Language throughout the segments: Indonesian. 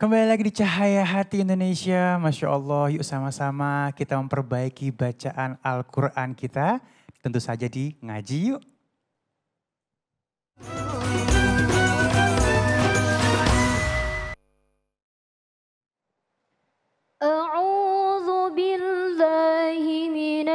Kembali lagi di Cahaya Hati Indonesia. Masya Allah, yuk sama-sama kita memperbaiki bacaan Al-Quran kita. Tentu saja di ngaji yuk. A'udhu billahi من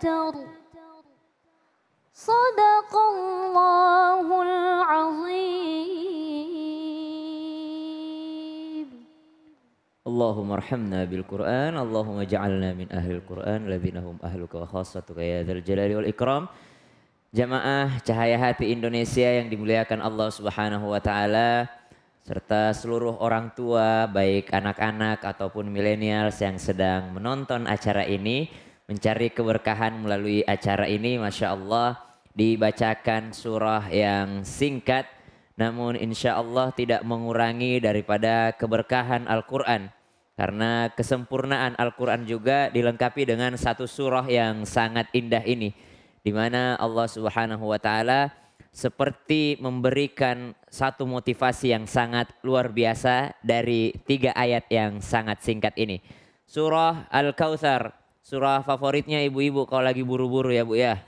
مفتر صدق الله العظيم اللهم ارحمنا بالقرآن اللهم اجعلنا من أهل القرآن الذين هم أهلك وخاصتك يا ذا الجلال والإكرام Jamaah Cahaya Hati Indonesia yang dimuliakan Allah Subhanahu wa taala serta seluruh orang tua baik anak-anak ataupun milenial yang sedang menonton acara ini mencari keberkahan melalui acara ini. Masya Allah dibacakan surah yang singkat namun insya Allah tidak mengurangi daripada keberkahan Al-Quran. Karena kesempurnaan Al-Quran juga dilengkapi dengan satu surah yang sangat indah ini. Di mana Allah subhanahu wa ta'ala seperti memberikan satu motivasi yang sangat luar biasa dari tiga ayat yang sangat singkat ini. Surah Al-Kautsar Surah favoritnya ibu-ibu kalau lagi buru-buru ya bu ya.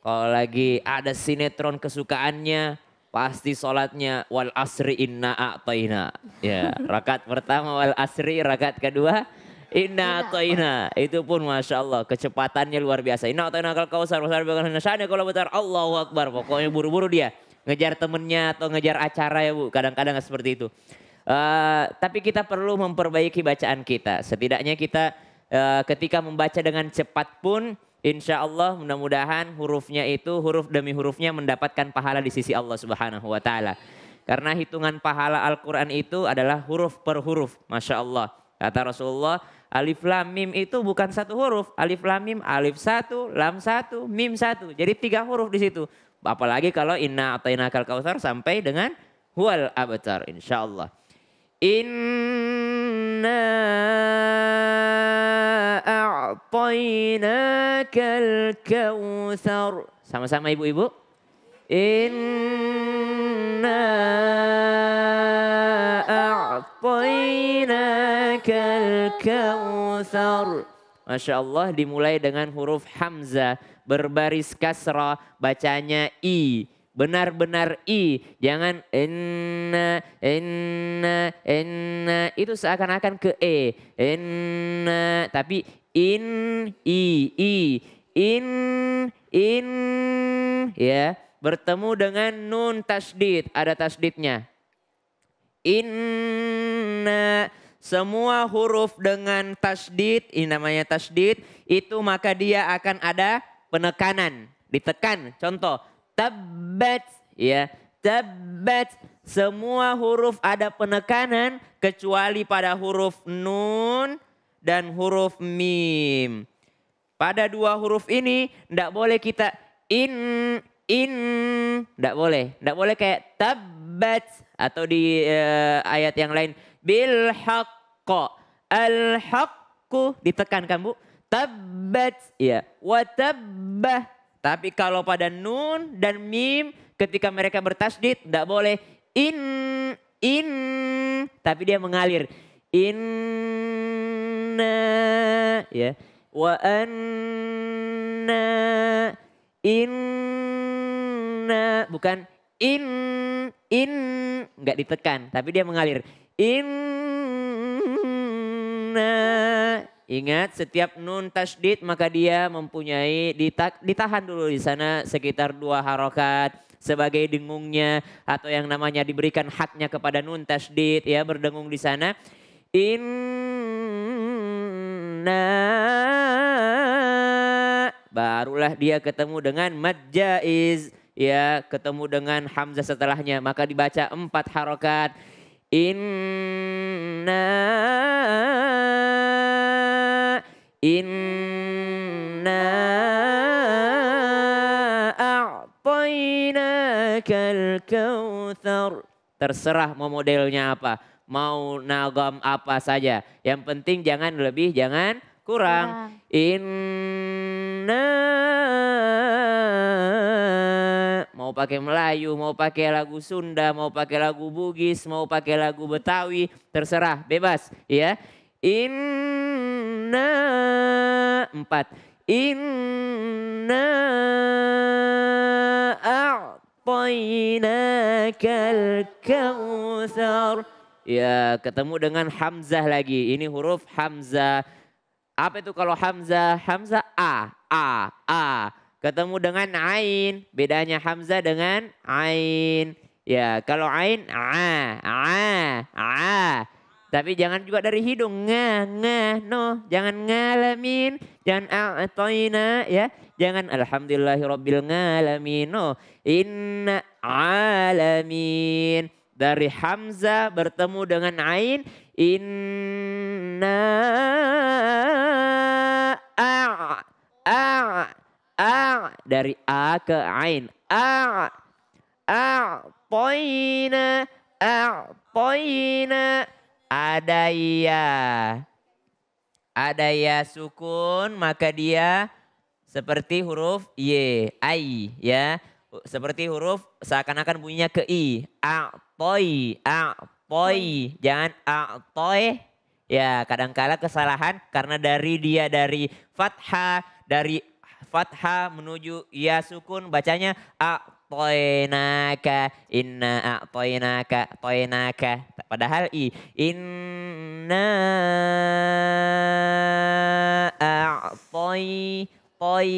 Kalau lagi ada sinetron kesukaannya pasti sholatnya wal asri inna a'tayna. Ya rakaat pertama wal asri, rakaat kedua Inna toina itu pun masya Allah kecepatannya luar biasa. Inna toina kal kau sar besar bukan nasanya kalau besar Allahu Akbar pokoknya buru-buru dia ngejar temennya atau ngejar acara ya bu kadang-kadang seperti itu. Uh, tapi kita perlu memperbaiki bacaan kita setidaknya kita Eh, ketika membaca dengan cepat pun insya Allah mudah-mudahan hurufnya itu huruf demi hurufnya mendapatkan pahala di sisi Allah Subhanahu wa taala. Karena hitungan pahala Al-Qur'an itu adalah huruf per huruf, Masya Allah. Kata Rasulullah, alif lam mim itu bukan satu huruf. Alif lam mim, alif satu, lam satu, mim satu. Jadi tiga huruf di situ. Apalagi kalau inna inna kal kausar sampai dengan huwal abtar insya Allah. Inna a'tainakal kautsar. Sama-sama ibu-ibu. Inna a'tainakal kautsar. Masya Allah dimulai dengan huruf Hamzah. Berbaris kasrah bacanya I benar-benar i jangan inna inna inna itu seakan-akan ke e inna tapi in i i in in ya bertemu dengan nun tasdid ada tasdidnya inna semua huruf dengan tasdid ini namanya tasdid itu maka dia akan ada penekanan ditekan contoh tabat ya tabat semua huruf ada penekanan kecuali pada huruf nun dan huruf mim. Pada dua huruf ini tidak boleh kita in in tidak boleh. Tidak boleh kayak tabbat atau di uh, ayat yang lain bil haqqo al haqqu ditekankan Bu. Tabbat ya watabah Tapi kalau pada nun dan mim ketika mereka bertasdid tidak boleh in in tapi dia mengalir in anna ya wa anna inna bukan in in nggak ditekan tapi dia mengalir inna Ingat setiap nun tasdid maka dia mempunyai ditahan dulu di sana sekitar dua harokat sebagai dengungnya atau yang namanya diberikan haknya kepada nun tasdid ya berdengung di sana. In makna barulah dia ketemu dengan mad jaiz ya ketemu dengan hamzah setelahnya maka dibaca empat harokat inna inna a'tainakal kautsar terserah mau modelnya apa mau nagam apa saja. Yang penting jangan lebih, jangan kurang. Ya. Inna mau pakai Melayu, mau pakai lagu Sunda, mau pakai lagu Bugis, mau pakai lagu Betawi, terserah, bebas, ya. Inna empat. Inna a'tainakal kautsar. Ya, ketemu dengan hamzah lagi. Ini huruf hamzah. Apa itu kalau hamzah? Hamzah a, a, a. Ketemu dengan ain. Bedanya hamzah dengan ain. Ya, kalau ain a, a, a. Tapi jangan juga dari hidung nga nga no, jangan ngalamin, jangan toina ya, jangan alhamdulillahirabbil ngalamin no. Inna alamin dari Hamzah bertemu dengan Ain inna a a a dari a ke Ain a a poina a poina ada ya ada ya sukun maka dia seperti huruf y ai ya seperti huruf seakan-akan bunyinya ke i a a toy jangan a toy Ya, kadangkala kesalahan karena dari dia dari fathah, dari fathah menuju ya sukun bacanya a naka inna a naka a'toinaka naka, padahal i inna a toy toi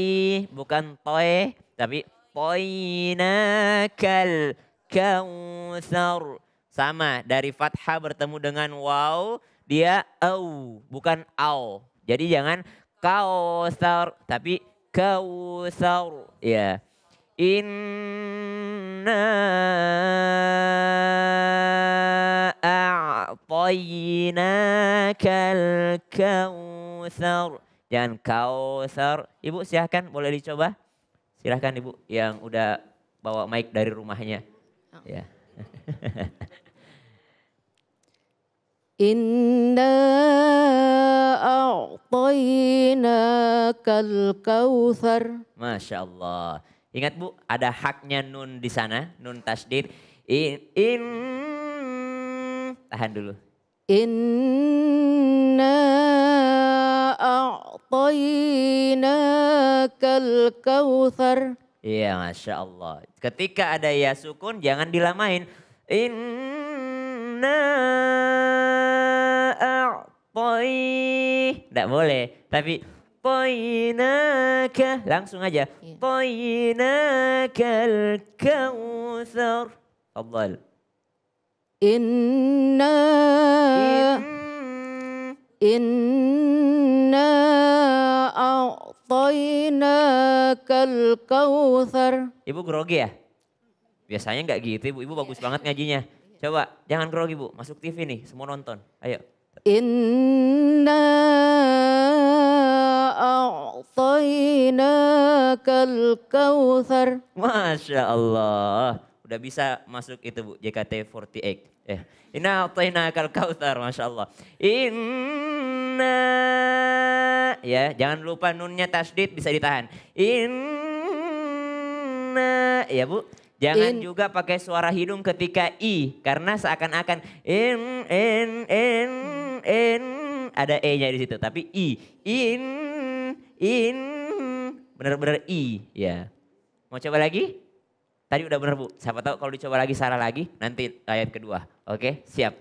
bukan toi tapi toinakal kauthar. Um, Sama dari fathah bertemu dengan waw dia au bukan au. Jadi jangan kauthar tapi kauthar. Ya. Inna kal kautsar. Jangan kautsar. Ibu silahkan boleh dicoba. Silahkan ibu yang udah bawa mic dari rumahnya. Ya. Inna kal kawthar. Masya Allah. Ingat Bu, ada haknya nun di sana, nun tasdid. In, in tahan dulu. Inna kal kawthar. Iya Masya Allah. Ketika ada ya sukun jangan dilamain. Inna a'toi. Tidak boleh. Tapi toinaka. Langsung aja. Iya. Toinakal kawthar. Fadal. Inna. Inna. Inna a'tainakal kautsar. Ibu grogi ya? Biasanya enggak gitu ibu, ibu bagus banget ngajinya. Coba jangan grogi bu, masuk TV nih, semua nonton. Ayo. Inna a'tainakal kautsar. Masya Allah. Udah bisa masuk itu Bu, JKT48. Ya. Eh, inna atayna kal kautar, Masya Allah. Inna, ya jangan lupa nunnya tasdid bisa ditahan. Inna, ya Bu. Jangan in. juga pakai suara hidung ketika i karena seakan-akan in in in in ada e-nya di situ tapi i in in benar-benar i ya. Mau coba lagi? Tadi udah benar Bu, siapa tahu kalau dicoba lagi salah lagi nanti ayat kedua. Oke, siap.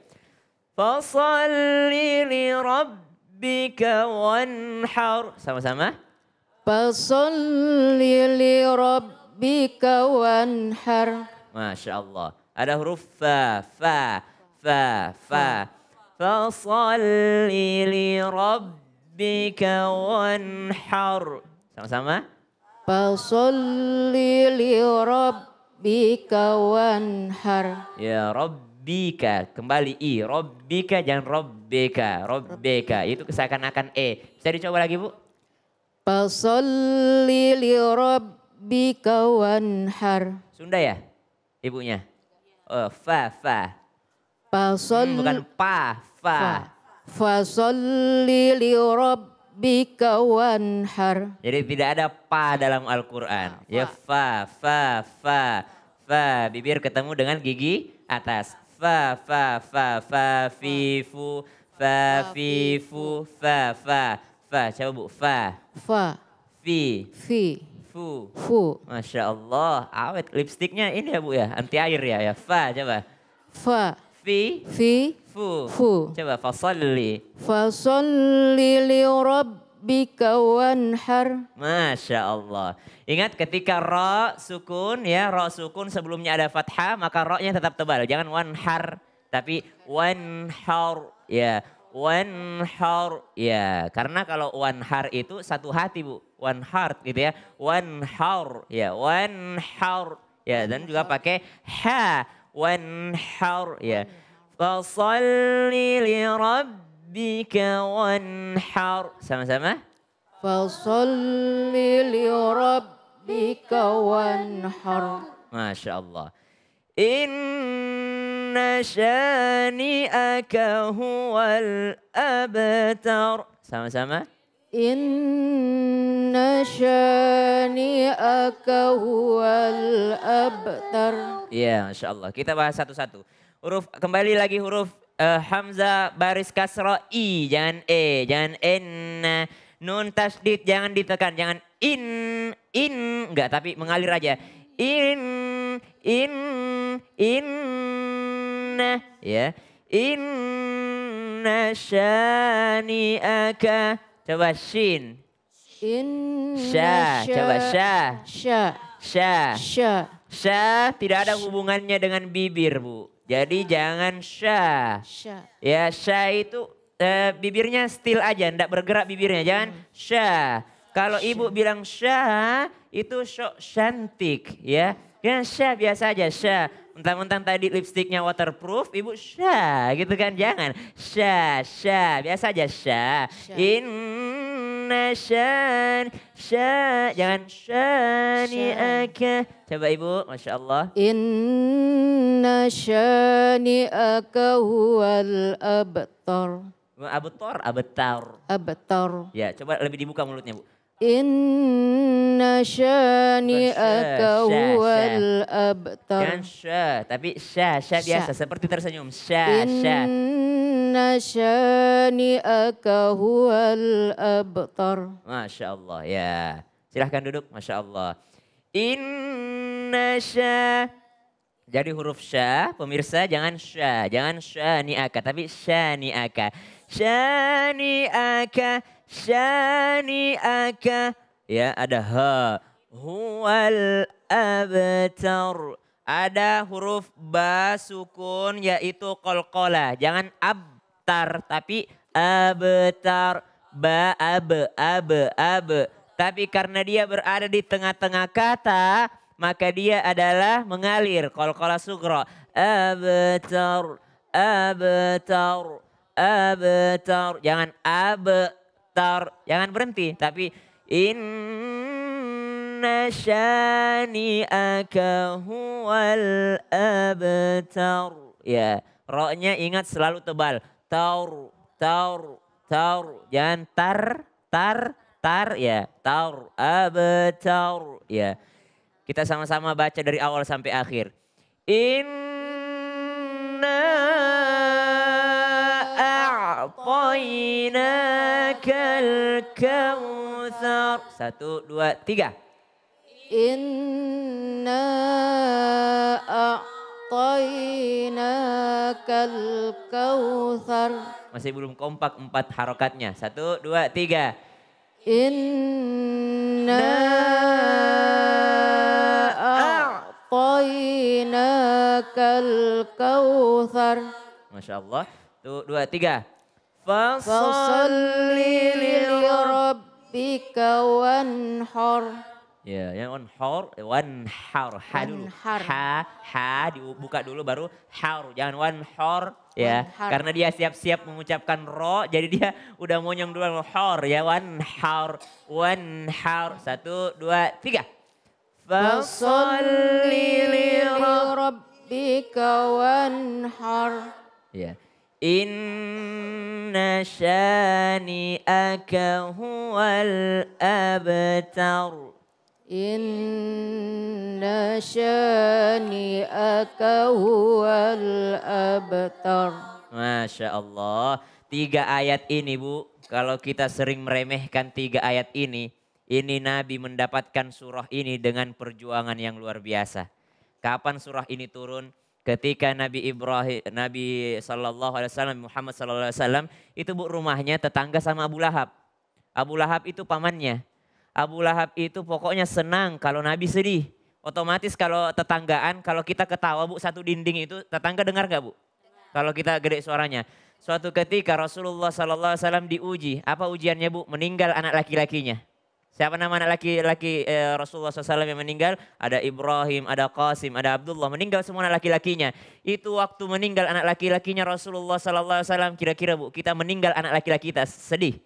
Fasalli li rabbika wanhar. Sama-sama. Fasalli li rabbika wanhar. Masya Allah. Ada huruf fa, fa, fa, fa. Fasalli li rabbika wanhar. Sama-sama. Fasalli li rabbika rabbika wanhar. Ya rabbika. Kembali i. Rabbika jangan rabbika. Rabbika. Itu seakan-akan e. Bisa dicoba lagi Bu? Pasolli li rabbika wanhar. Sunda ya? Ibunya. Oh, fa fa. Hmm, bukan pa, fa. Fasolli li rabbika rabbika wanhar. Jadi tidak ada pa dalam Al-Qur'an. Ya fa fa fa fa bibir ketemu dengan gigi atas. Fa fa fa fa fi fu fa fi fu fa fa fa coba Bu fa fa fi fi fu fu Masya Allah awet lipstiknya ini ya Bu ya anti air ya ya fa coba fa fi fi fu. Fu. Coba fasalli. Fasalli li rabbika wanhar. Masya Allah. Ingat ketika ra sukun ya, ra sukun sebelumnya ada fathah maka ra-nya tetap tebal. Jangan wanhar tapi wanhar ya. Wanhar ya, karena kalau wanhar itu satu hati Bu. One heart gitu ya. Wanhar ya, wanhar ya dan juga pakai ha wanhar ya. فصل لربك وانحر سما سما فصل لربك وانحر ما شاء الله إن شانئك هو الابتر سما سما إن شانئك هو الأبتر يا ما شاء الله كتابها ساتو satu-satu huruf kembali lagi huruf uh, hamzah baris kasro i jangan e jangan n nun tasdid jangan ditekan jangan in in enggak tapi mengalir aja in in in ya inna syani'aka coba shin in sya coba sya sya sya sya tidak ada hubungannya dengan bibir bu jadi jangan syah. syah. Ya syah itu uh, bibirnya still aja, ndak bergerak bibirnya. Jangan hmm. syah. Kalau ibu bilang syah itu sok cantik ya. Kan syah biasa aja syah. Mentang-mentang tadi lipstiknya waterproof, ibu syah gitu kan. Jangan syah, syah. Biasa aja syah. syah. In shan shan jangan ya aka coba ibu masya Allah inna shani aka wal abtar abtar abtar abtar ya coba lebih dibuka mulutnya bu Inna aka wal abtar. Jangan syah, tapi syah, syah biasa. Seperti tersenyum. Syah, syah kana huwal abtar. Masya Allah ya. Silahkan duduk Masya Allah. Inna sya. Jadi huruf sya, pemirsa jangan sya, jangan syani'aka, tapi syani'aka. Syani'aka, syani'aka. Ya ada ha. Huwal abtar. Ada huruf ba sukun yaitu kolkola. Jangan ab betar tapi abetar eh, ba abe abe abe tapi karena dia berada di tengah-tengah kata maka dia adalah mengalir kol-kola sukro abetar abetar abetar jangan abetar jangan berhenti tapi inna syani'aka akhwal abtar ya roknya ingat selalu tebal taur taur taur jangan tar tar tar ya taur abtaur ya kita sama-sama baca dari awal sampai akhir inna a'tainakal kautsar satu dua tiga inna a'tainakal lakal kauthar. Masih belum kompak empat harokatnya. Satu, dua, tiga. Inna kal kauthar. Masya Allah. Tuh, dua, tiga. Fasalli lil rabbika wanhar. Ya, yang on hor, one har, ha dulu. Ha, ha dibuka dulu baru har. Jangan one hor ya. Karena dia siap-siap mengucapkan ro, jadi dia udah monyong duluan hor ya. one har, one har. Satu, dua, tiga. Fasalli li rabbika wanhar. Ya. Inna shani huwal abtar. Inna syani'aka huwal abtar. Masya Allah. Tiga ayat ini Bu, kalau kita sering meremehkan tiga ayat ini, ini Nabi mendapatkan surah ini dengan perjuangan yang luar biasa. Kapan surah ini turun? Ketika Nabi Ibrahim, Nabi Shallallahu Alaihi Wasallam, Muhammad Shallallahu Alaihi Wasallam itu bu rumahnya tetangga sama Abu Lahab. Abu Lahab itu pamannya. Abu Lahab itu pokoknya senang kalau Nabi sedih. Otomatis kalau tetanggaan, kalau kita ketawa bu satu dinding itu tetangga dengar gak bu? Kalau kita gede suaranya. Suatu ketika Rasulullah SAW diuji, apa ujiannya bu? Meninggal anak laki-lakinya. Siapa nama anak laki-laki eh, Rasulullah SAW yang meninggal? Ada Ibrahim, ada Qasim, ada Abdullah. Meninggal semua anak laki-lakinya. Itu waktu meninggal anak laki-lakinya Rasulullah SAW. Kira-kira bu, kita meninggal anak laki-laki kita sedih.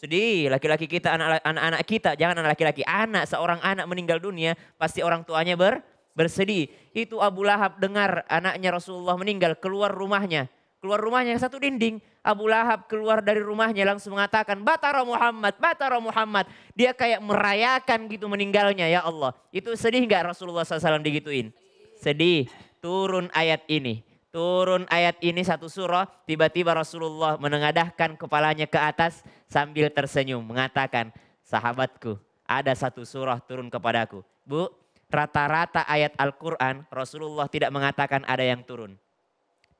Sedih, laki-laki kita, anak-anak kita, jangan anak laki-laki. Anak, seorang anak meninggal dunia, pasti orang tuanya ber, bersedih. Itu Abu Lahab dengar anaknya Rasulullah meninggal, keluar rumahnya. Keluar rumahnya satu dinding, Abu Lahab keluar dari rumahnya langsung mengatakan, Batara Muhammad, Batara Muhammad. Dia kayak merayakan gitu meninggalnya, ya Allah. Itu sedih nggak Rasulullah SAW digituin? Sedih, turun ayat ini turun ayat ini satu surah, tiba-tiba Rasulullah menengadahkan kepalanya ke atas sambil tersenyum mengatakan, sahabatku ada satu surah turun kepadaku. Bu, rata-rata ayat Al-Quran Rasulullah tidak mengatakan ada yang turun.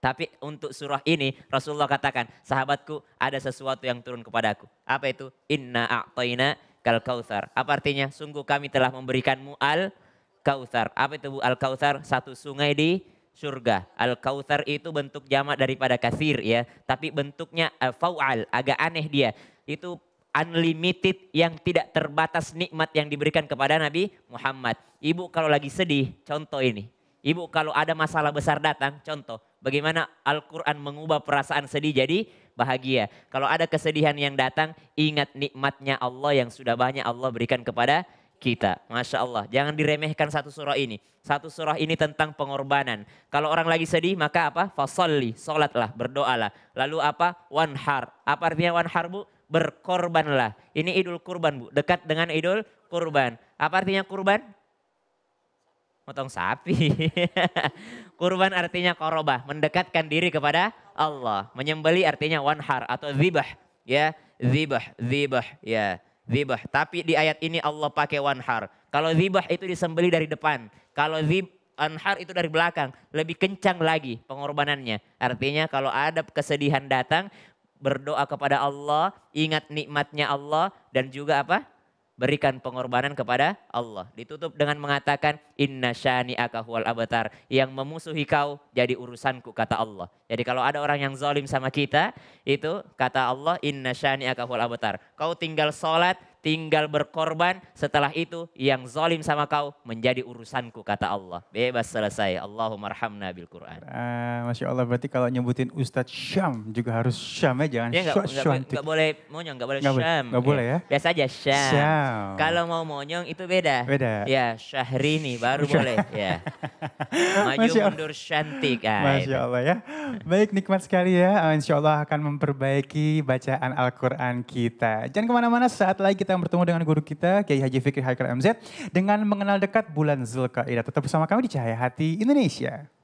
Tapi untuk surah ini Rasulullah katakan, sahabatku ada sesuatu yang turun kepadaku. Apa itu? Inna a'tayna kal kautsar. Apa artinya? Sungguh kami telah memberikanmu al kautsar. Apa itu Bu al kautsar? Satu sungai di surga. Al-Kautsar itu bentuk jamak daripada kasir ya, tapi bentuknya uh, eh, faual agak aneh dia. Itu unlimited yang tidak terbatas nikmat yang diberikan kepada Nabi Muhammad. Ibu kalau lagi sedih, contoh ini. Ibu kalau ada masalah besar datang, contoh bagaimana Al-Qur'an mengubah perasaan sedih jadi bahagia. Kalau ada kesedihan yang datang, ingat nikmatnya Allah yang sudah banyak Allah berikan kepada kita. Masya Allah, jangan diremehkan satu surah ini. Satu surah ini tentang pengorbanan. Kalau orang lagi sedih, maka apa? Fasalli, sholatlah, berdoalah. Lalu apa? Wanhar. Apa artinya wanhar, Bu? Berkorbanlah. Ini idul kurban, Bu. Dekat dengan idul kurban. Apa artinya kurban? potong sapi. kurban artinya korobah, mendekatkan diri kepada Allah. Menyembeli artinya wanhar atau zibah. Ya, zibah, zibah, ya zibah. Tapi di ayat ini Allah pakai wanhar. Kalau zibah itu disembeli dari depan. Kalau zib, anhar itu dari belakang. Lebih kencang lagi pengorbanannya. Artinya kalau ada kesedihan datang, berdoa kepada Allah, ingat nikmatnya Allah, dan juga apa? berikan pengorbanan kepada Allah. Ditutup dengan mengatakan inna syani akahual abatar. Yang memusuhi kau jadi urusanku kata Allah. Jadi kalau ada orang yang zalim sama kita itu kata Allah inna syani akahual abatar. Kau tinggal sholat tinggal berkorban. Setelah itu yang zalim sama kau menjadi urusanku kata Allah. Bebas selesai. Allahumma rahamna bil Quran. Uh, Masya Allah berarti kalau nyebutin Ustadz Syam juga harus Syam ya jangan ya, gak, Syam. Gak, gak, boleh monyong, gak boleh gak Syam. Gak boleh iya. ya. Biasa aja Syam. Syam. Kalau mau monyong itu beda. Beda. Ya Syahrini baru boleh. Ya. Maju Masya mundur cantik. Ah, Masya Allah ya. Baik nikmat sekali ya. Ah, insya Allah akan memperbaiki bacaan Al-Quran kita. Jangan kemana-mana saat lagi kita kita bertemu dengan guru kita Kiai Haji Fikri Haikal MZ dengan mengenal dekat bulan Zulkaidah. Tetap bersama kami di Cahaya Hati Indonesia.